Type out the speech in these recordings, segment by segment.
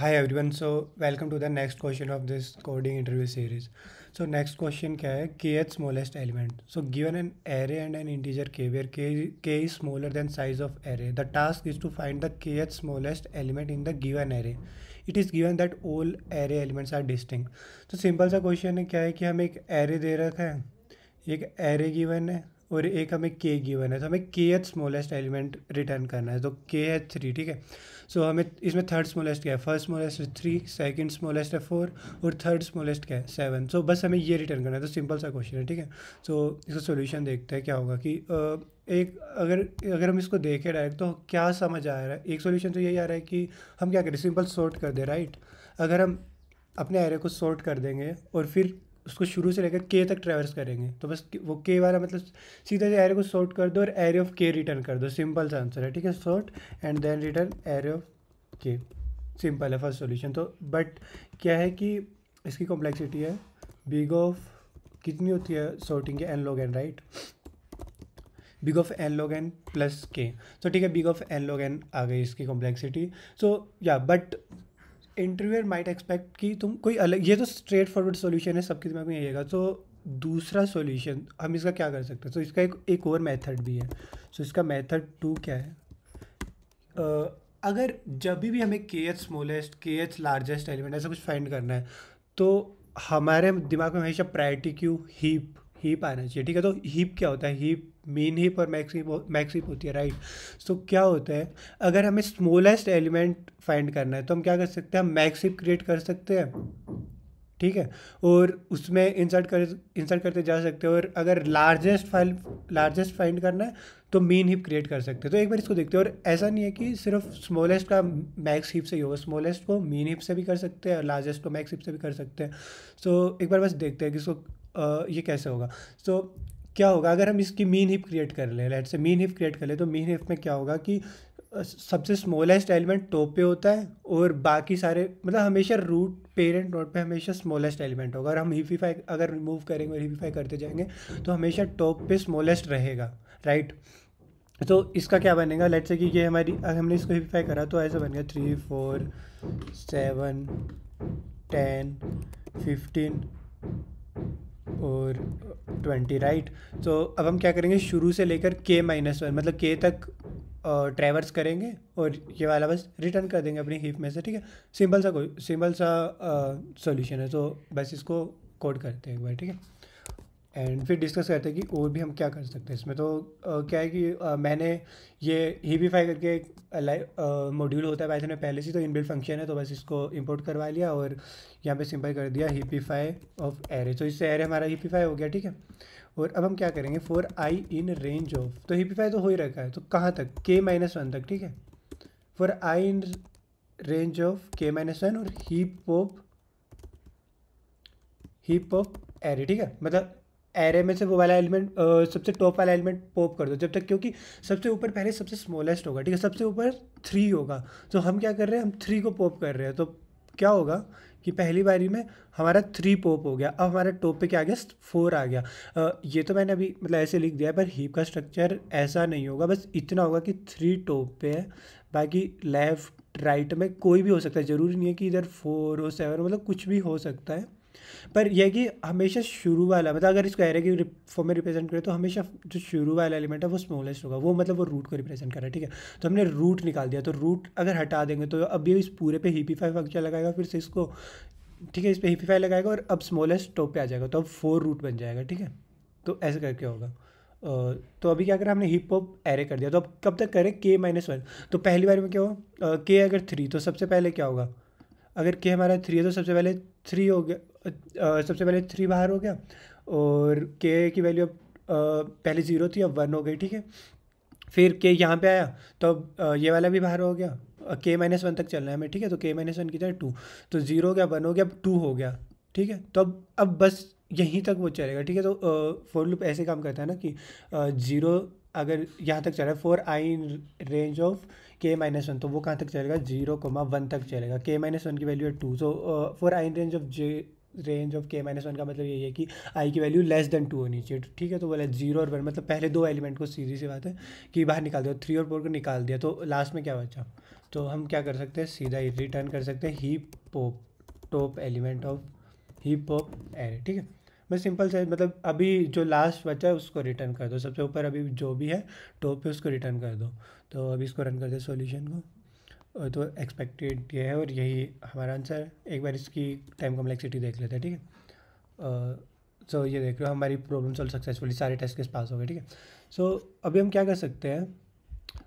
high everyone so welcome to the next question of this coding interview series so next question क्या है K th smallest element so given an array and an integer K where K is smaller than size of array the task is to find the K th smallest element in the given array it is given that all array elements are distinct तो simple सा क्वेश्चन है क्या है कि हम एक array दे रखा है एक एरे गिवन है और एक हमें के गिवन है तो हमें के एथ स्मॉलेस्ट एलिमेंट रिटर्न करना है तो के है थ्री ठीक है सो हमें इसमें थर्ड स्मॉलेस्ट क्या है फर्स्ट स्मॉलेस्ट है थ्री सेकेंड स्मॉलेस्ट है फोर और थर्ड स्मॉलेस्ट क्या है सेवन सो so, बस हमें ये रिटर्न करना है तो सिंपल सा क्वेश्चन है ठीक है सो so, इसका सोल्यूशन देखते हैं क्या होगा कि एक अगर अगर हम इसको देखें डायरेक्ट तो क्या समझ आ रहा है एक सोल्यूशन तो यही आ रहा है कि हम क्या करें सिंपल सॉर्ट कर दें राइट अगर हम अपने एरे को सॉर्ट कर देंगे और फिर उसको शुरू से लेकर के तक ट्रेवर्स करेंगे तो बस वो के वाला मतलब सीधा से एरे को सॉर्ट कर दो और एरे ऑफ के रिटर्न कर दो सिंपल सा आंसर है ठीक है sort and then return array of K simple है फर्स्ट सॉल्यूशन तो बट क्या है कि इसकी कॉम्प्लेक्सिटी है बिग ऑफ कितनी होती है सॉर्टिंग के N log N right big of N log N plus K तो ठीक है big of N log N आ गई इसकी कॉम्प्लेक्सिटी सो या बट इंटरव्यूअर माइट एक्सपेक्ट कि तुम कोई अलग ये तो स्ट्रेट फॉरवर्ड सोल्यूशन है सबके दिमाग में यही तो दूसरा सोल्यूशन हम इसका क्या कर सकते हैं सो तो इसका एक एक और मेथड भी है सो तो so, इसका मेथड टू क्या है uh, अगर जब भी हमें K th smallest K th largest element ऐसा कुछ फाइंड करना है तो हमारे दिमाग में हमेशा प्रायरिटी क्यू हीप हीप आना चाहिए ठीक है तो हीप क्या होता है हीप मेन हीप और मैक्सिप मैक्सिप होती है राइट सो so, क्या होता है अगर हमें स्मॉलेस्ट एलिमेंट फाइंड करना है तो हम क्या कर सकते हैं हम मैक्सिप क्रिएट कर सकते हैं ठीक है और उसमें इंसर्ट कर इंसर्ट करते जा सकते हैं और अगर लार्जेस्ट फाइल लार्जेस्ट फाइंड करना है तो मेन हिप क्रिएट कर सकते हैं तो एक बार इसको देखते हैं और ऐसा नहीं है कि सिर्फ स्मॉलेस्ट का मैक्स हिप से ही होगा स्मॉलेस्ट को मेन हिप से भी कर सकते हैं और लार्जेस्ट को मैक्स हिप से भी कर सकते हैं सो तो so, एक बार बस देखते हैं कि इसको ये कैसे होगा तो so, क्या होगा अगर हम इसकी मीन हिप क्रिएट कर लें लेट से मीन हिप क्रिएट कर लें तो मीन हिप में क्या होगा कि सबसे स्मॉलेस्ट एलिमेंट टॉप पे होता है और बाकी सारे मतलब हमेशा रूट पेरेंट नोट पे हमेशा स्मॉलेस्ट एलिमेंट होगा और हम हीफीफाई अगर रिमूव करेंगे और हीफीफाई करते जाएंगे तो हमेशा टॉप पे स्मॉलेस्ट रहेगा राइट तो इसका क्या बनेगा लेट से कि ये हमारी अगर हमने इसको हीफीफाई करा तो ऐसा बन गया three four seven ten fifteen और ट्वेंटी राइट तो अब हम क्या करेंगे शुरू से लेकर के माइनस वन मतलब के तक ट्रैवर्स करेंगे और ये वाला बस रिटर्न कर देंगे अपनी हीप में से ठीक है सिंपल सा कोई सिंपल सा सॉल्यूशन है तो बस इसको कोड करते हैं एक बार ठीक है एंड फिर डिस्कस करते हैं कि और भी हम क्या कर सकते हैं इसमें तो आ, क्या है कि आ, मैंने ये हीबीफाई करके एक लाइव मॉड्यूल होता है वैसे में पहले से तो इनबिल्ट फंक्शन है तो बस इसको इंपोर्ट करवा लिया और यहाँ पे सिंपल कर दिया हीपीफाई ऑफ एरे तो इससे एरे हमारा हीपीफाई हो गया ठीक है और अब हम क्या करेंगे for I in range of तो हीपीफाई तो हो ही रखा है तो कहाँ तक के माइनस वन तक ठीक है for I in range of K minus one और heap of heap of array ठीक है मतलब एरे में से वो वाला एलिमेंट सबसे टॉप वाला एलिमेंट पॉप कर दो जब तक क्योंकि सबसे ऊपर पहले सबसे स्मॉलेस्ट होगा ठीक है सबसे ऊपर थ्री होगा तो हम क्या कर रहे हैं हम थ्री को पॉप कर रहे हैं तो क्या होगा कि पहली बारी में हमारा थ्री पॉप हो गया अब हमारा टॉप पे क्या आ गया फोर आ गया आ, ये तो मैंने अभी मतलब ऐसे लिख दिया है पर हीप का स्ट्रक्चर ऐसा नहीं होगा बस इतना होगा कि थ्री टॉप पे है बाकी लेफ्ट राइट में कोई भी हो सकता है ज़रूरी नहीं है कि इधर फोर हो सेवन मतलब कुछ भी हो सकता है पर यह कि हमेशा शुरू वाला मतलब अगर इसको एरे की फॉर्म में रिप्रेजेंट करें तो हमेशा जो शुरू वाला एलिमेंट है वो स्मॉलेस्ट होगा वो मतलब वो रूट को रिप्रेजेंट कर रहा है ठीक है तो हमने रूट निकाल दिया तो रूट अगर हटा देंगे तो अब ये इस पूरे पे ही पी फाइव फंक्शन लगाएगा फिर से इसको ठीक है इस पर ही पी फाइव लगाएगा और अब स्मॉलेस्ट टॉप पर आ जाएगा तो अब फोर रूट बन जाएगा ठीक है तो ऐसे करके होगा तो अभी क्या करें हमने हिप हॉप एरे कर दिया तो अब कब तक करें के माइनस वन तो पहली बार में क्या हो के अगर थ्री तो सबसे पहले क्या होगा अगर के हमारा थ्री है तो सबसे पहले थ्री हो गया सबसे पहले थ्री बाहर हो गया और के की वैल्यू अब पहले ज़ीरो थी अब वन हो गई ठीक है फिर के यहाँ पे आया तो अब ये वाला भी बाहर हो गया के माइनस वन तक चलना है हमें ठीक है तो के माइनस वन की तरह टू तो ज़ीरो हो गया वन हो गया अब टू हो गया ठीक है तो अब अब बस यहीं तक वो चलेगा ठीक है तो फोर लूप ऐसे काम करता है ना कि ज़ीरो अगर यहाँ तक चल रहा है for I range of K minus one तो वो कहाँ तक चलेगा जीरो कोमा वन तक चलेगा के माइनस वन की वैल्यू है two so for I range of J range of K minus one का मतलब यही है कि आई की वैल्यू लेस देन टू होनी चाहिए ठीक है तो बोला जीरो और वन मतलब पहले दो एलिमेंट को सीधी सी बात है कि बाहर निकाल दिया थ्री और फोर को निकाल दिया तो लास्ट में क्या बचा तो हम क्या कर सकते हैं सीधा ही रिटर्न कर सकते हैं ही pop top element of heap pop array ठीक है बस सिंपल से मतलब अभी जो लास्ट बचा है उसको रिटर्न कर दो सबसे ऊपर अभी जो भी है टॉप पे उसको रिटर्न कर दो तो अभी इसको रन कर दे सॉल्यूशन को तो एक्सपेक्टेड ये है और यही हमारा आंसर है एक बार इसकी टाइम कम्प्लेक्सिटी देख लेते हैं ठीक है सो ये देख रहे हो हमारी प्रॉब्लम सॉल्व सक्सेसफुली सारे टेस्ट केस पास हो गए ठीक है सो अभी हम क्या कर सकते हैं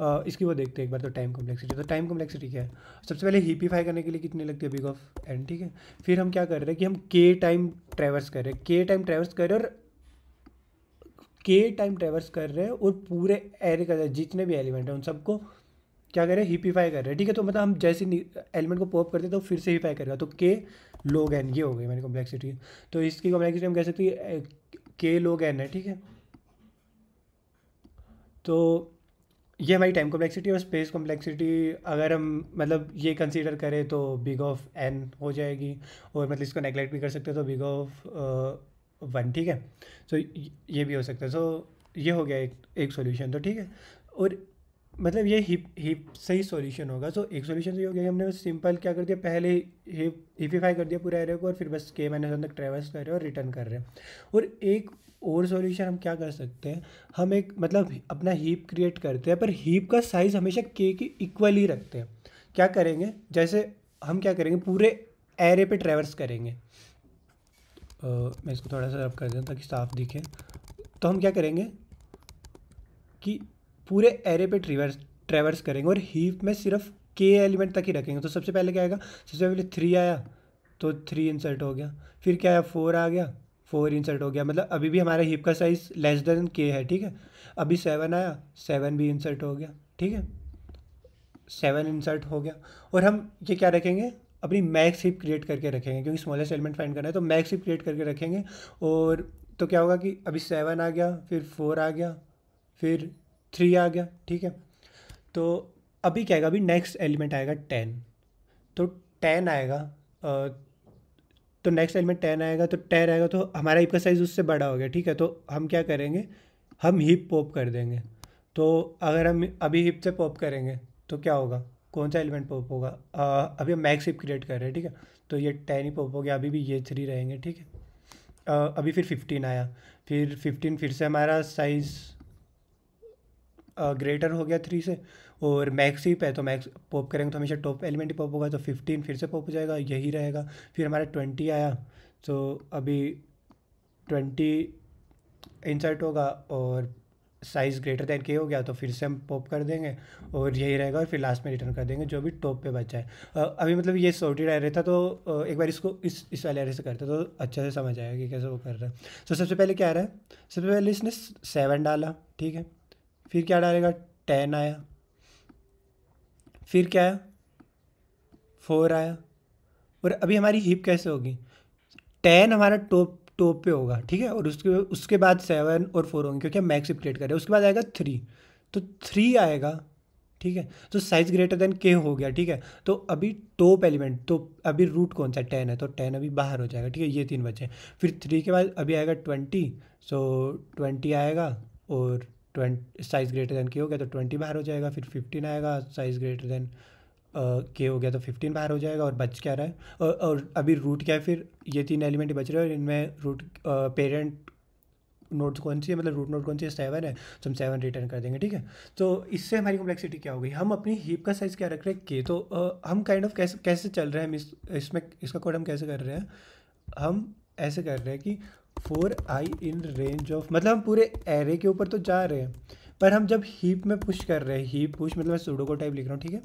Uh, इसकी वो देखते हैं एक बार तो टाइम कॉम्प्लेक्सिटी तो टाइम कॉम्प्लेक्सिटी क्या है सबसे पहले हीपीफाई करने के लिए कितनी लगती है बिग ऑफ एन ठीक है फिर हम क्या कर रहे हैं कि हम के टाइम ट्रेवर्स कर रहे हैं के टाइम ट्रेवर्स कर रहे हैं और के टाइम ट्रेवर्स कर रहे हैं और पूरे एरे का जितने भी एलिमेंट हैं उन सबको क्या कर रहे हैं हीपीफाई कर रहे हैं ठीक है तो मतलब हम जैसे एलिमेंट को पॉप करते तो फिर से हिपाई करेगा तो के लोग एन ये हो गई मैंने कॉम्प्लेक्सिटी तो इसकी कॉम्प्लेक्सिटी हम कह सकते हैं के लोग एन है ठीक है तो ये हमारी टाइम कॉम्प्लेक्सिटी और स्पेस कॉम्प्लेक्सिटी अगर हम मतलब ये कंसीडर करें तो बिग ऑफ एन हो जाएगी और मतलब इसको नेगलेक्ट भी कर सकते हैं तो बिग ऑफ वन ठीक है सो so, ये भी हो सकता है सो so, ये हो गया एक एक सॉल्यूशन तो ठीक है और मतलब ये हिप हिप सही सॉल्यूशन होगा सो so, एक सॉल्यूशन तो ये हो गया कि हमने बस सिंपल क्या कर दिया पहले हिप हिपीफाई कर दिया पूरा एरिया को और फिर बस के माइनस तक ट्रेवल्स कर रहे हैं और रिटर्न कर रहे हैं और एक और सॉल्यूशन हम क्या कर सकते हैं हम एक मतलब अपना हीप क्रिएट करते हैं पर हीप का साइज़ हमेशा के के इक्वल ही रखते हैं क्या करेंगे जैसे हम क्या करेंगे पूरे एरे पे ट्रेवर्स करेंगे आ, मैं इसको थोड़ा सा रब कर दें ताकि साफ दिखे तो हम क्या करेंगे कि पूरे एरे पे ट्रिवर्स ट्रेवर्स करेंगे और हीप में सिर्फ के एलिमेंट तक ही रखेंगे तो सबसे पहले क्या आएगा सबसे पहले थ्री आया तो थ्री इंसर्ट हो गया फिर क्या आया फोर आ गया फोर इंसर्ट हो गया मतलब अभी भी हमारा हिप का साइज़ लेस देन के है ठीक है अभी सेवन आया सेवन भी इंसर्ट हो गया ठीक है सेवन इंसर्ट हो गया और हम ये क्या रखेंगे अपनी मैक्स हिप क्रिएट करके रखेंगे क्योंकि स्मॉलेस्ट एलिमेंट फाइंड करना है तो मैक्स हिप क्रिएट करके रखेंगे और तो क्या होगा कि अभी सेवन आ गया फिर फोर आ गया फिर थ्री आ गया ठीक है तो अभी क्या आएगा अभी नेक्स्ट एलिमेंट आएगा टेन तो टेन तो आएगा तो नेक्स्ट एलिमेंट टेन आएगा तो टेन आएगा तो हमारा हिप का साइज़ उससे बड़ा हो गया ठीक है तो हम क्या करेंगे हम हिप पॉप कर देंगे तो अगर हम अभी हिप से पॉप करेंगे तो क्या होगा कौन सा एलिमेंट पॉप होगा आ, अभी हम मैक्स हिप क्रिएट कर रहे हैं ठीक है तो ये टेन ही पॉप हो गया अभी भी ये थ्री रहेंगे ठीक है अभी फिर फिफ्टीन आया फिर फिफ्टीन फिर से हमारा साइज़ ग्रेटर हो गया थ्री से और मैक्स ही पे तो मैक्स पॉप करेंगे तो हमेशा टॉप एलिमेंट ही पॉप होगा तो फिफ्टीन फिर से पॉप हो जाएगा यही रहेगा फिर हमारा ट्वेंटी आया तो अभी ट्वेंटी इंसर्ट होगा और साइज़ ग्रेटर दैन के हो गया तो फिर से हम पॉप कर देंगे और यही रहेगा और फिर लास्ट में रिटर्न कर देंगे जो भी टॉप पे बचा है अभी मतलब ये सोटी एरे था तो एक बार इसको इस इस वाले एरे से करते तो अच्छा से समझ आएगा कि कैसे वो कर रहा है तो सबसे पहले क्या आ रहा है सबसे पहले इसने सेवन डाला ठीक है फिर क्या डालेगा टेन आया फिर क्या आया फोर आया और अभी हमारी हिप कैसे होगी टेन हमारा टॉप टॉप पे होगा ठीक है और उसके उसके बाद सेवन और फोर होंगे क्योंकि हम मैक्स क्रिएट कर रहे हैं उसके बाद आएगा थ्री तो थ्री आएगा ठीक है तो साइज ग्रेटर देन के हो गया ठीक है तो अभी टॉप एलिमेंट तो अभी रूट कौन सा टेन है तो टेन अभी बाहर हो जाएगा ठीक है ये तीन बचे फिर थ्री के बाद अभी आएगा ट्वेंटी सो ट्वेंटी आएगा और ट्वेंट साइज़ ग्रेटर देन के हो गया तो ट्वेंटी बाहर हो जाएगा फिर फिफ्टीन आएगा साइज़ ग्रेटर देन के हो गया तो फिफ्टीन बाहर हो जाएगा और बच क्या रहा है और, और अभी रूट क्या है फिर ये तीन एलिमेंट बच रहे हैं और इनमें रूट पेरेंट नोट्स कौन सी है मतलब रूट नोट कौन सी है सेवन है तो हम सेवन रिटर्न कर देंगे ठीक है तो इससे हमारी कम्प्लेक्सिटी क्या हो गई हम अपनी हीप का साइज़ क्या रख रहे हैं के तो आ, हम काइंड ऑफ कैसे कैसे चल रहे हैं हम इस इसमें इसका कोड हम कैसे कर रहे हैं हम ऐसे कर रहे हैं कि for I in range of मतलब हम पूरे एरे के ऊपर तो जा रहे हैं पर हम जब हीप में पुश कर रहे हैं हीप पुश मतलब मैं सूडो को टाइप लिख रहा हूँ ठीक है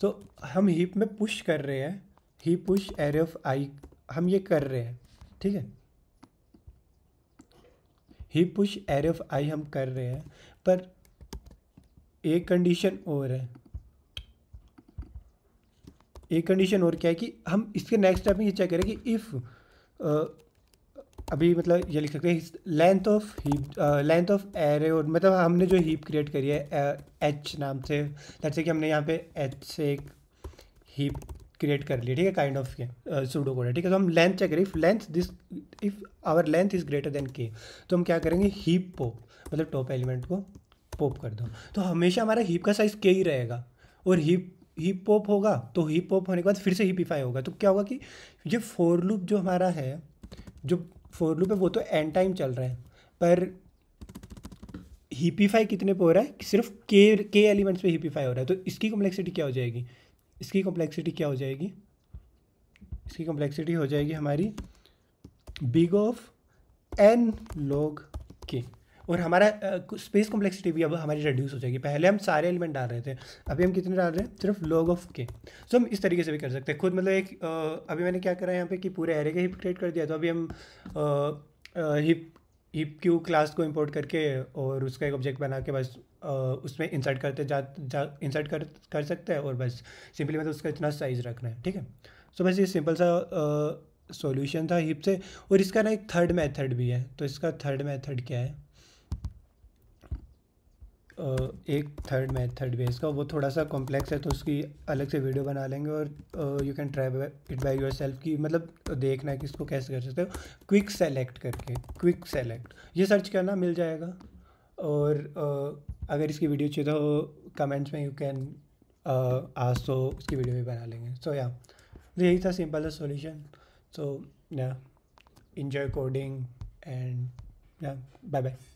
तो हम हीप में पुश कर रहे हैं heap push array of i हम ये कर रहे हैं ठीक है heap push array of i हम कर रहे हैं पर एक कंडीशन और है एक कंडीशन और क्या है कि हम इसके नेक्स्ट स्टेप में ये चेक करें कि इफ़ अभी मतलब ये लिख सकते हैं length of heap length of array और मतलब हमने जो हीप क्रिएट करी है एच uh, नाम से जैसे कि हमने यहाँ पे एच से एक हीप क्रिएट कर ली ठीक है काइंड ऑफ के सूडो कोड है ठीक है तो हम लेंथ चेक करें if length this if our length is greater than k तो हम क्या करेंगे हीप पोप मतलब टॉप एलिमेंट को पोप कर दो तो हमेशा हमारा हीप का साइज़ के ही रहेगा और हीप हीप पॉप होगा तो हीप पॉप होने के बाद फिर से हीपीफाई होगा तो क्या होगा कि ये फोर लूप जो हमारा है जो फोर लूप है वो तो एन टाइम चल रहा है पर हीपीफाई कितने पे हो रहा है सिर्फ के के एलिमेंट्स पे हीपीफाई हो रहा है तो इसकी कॉम्प्लेक्सिटी क्या हो जाएगी इसकी कॉम्प्लेक्सिटी क्या हो जाएगी इसकी कॉम्प्लेक्सिटी हो जाएगी हमारी बिग ऑफ एन लॉग के और हमारा स्पेस कॉम्प्लेक्सिटी भी अब हमारी रिड्यूस हो जाएगी पहले हम सारे एलिमेंट डाल रहे थे अभी हम कितने डाल रहे हैं सिर्फ लॉग ऑफ के सो हम इस तरीके से भी कर सकते हैं खुद मतलब एक आ, अभी मैंने क्या करा है यहाँ पे कि पूरे एरे का हिप क्रिएट कर दिया तो अभी हम हिप हिप क्यू क्लास को इम्पोर्ट करके और उसका एक ऑब्जेक्ट बना के बस उसमें इंसर्ट करते जा, जा इंसर्ट कर कर सकते हैं और बस सिंपली मतलब उसका इतना साइज़ रखना है ठीक है सो बस ये सिंपल सा सॉल्यूशन था हिप से और इसका ना एक थर्ड मेथड भी है तो इसका थर्ड मेथड क्या है एक थर्ड मेथड थर्ड बेस का वो थोड़ा सा कॉम्प्लेक्स है तो उसकी अलग से वीडियो बना लेंगे और you can try it by yourself की मतलब देखना है कि इसको कैसे कर सकते हो क्विक सेलेक्ट करके क्विक सेलेक्ट ये सर्च करना मिल जाएगा और uh, अगर इसकी वीडियो चाहिए तो कमेंट्स में यू कैन आज तो इसकी वीडियो भी बना लेंगे सो या तो यही था simple the solution so yeah enjoy coding and yeah bye bye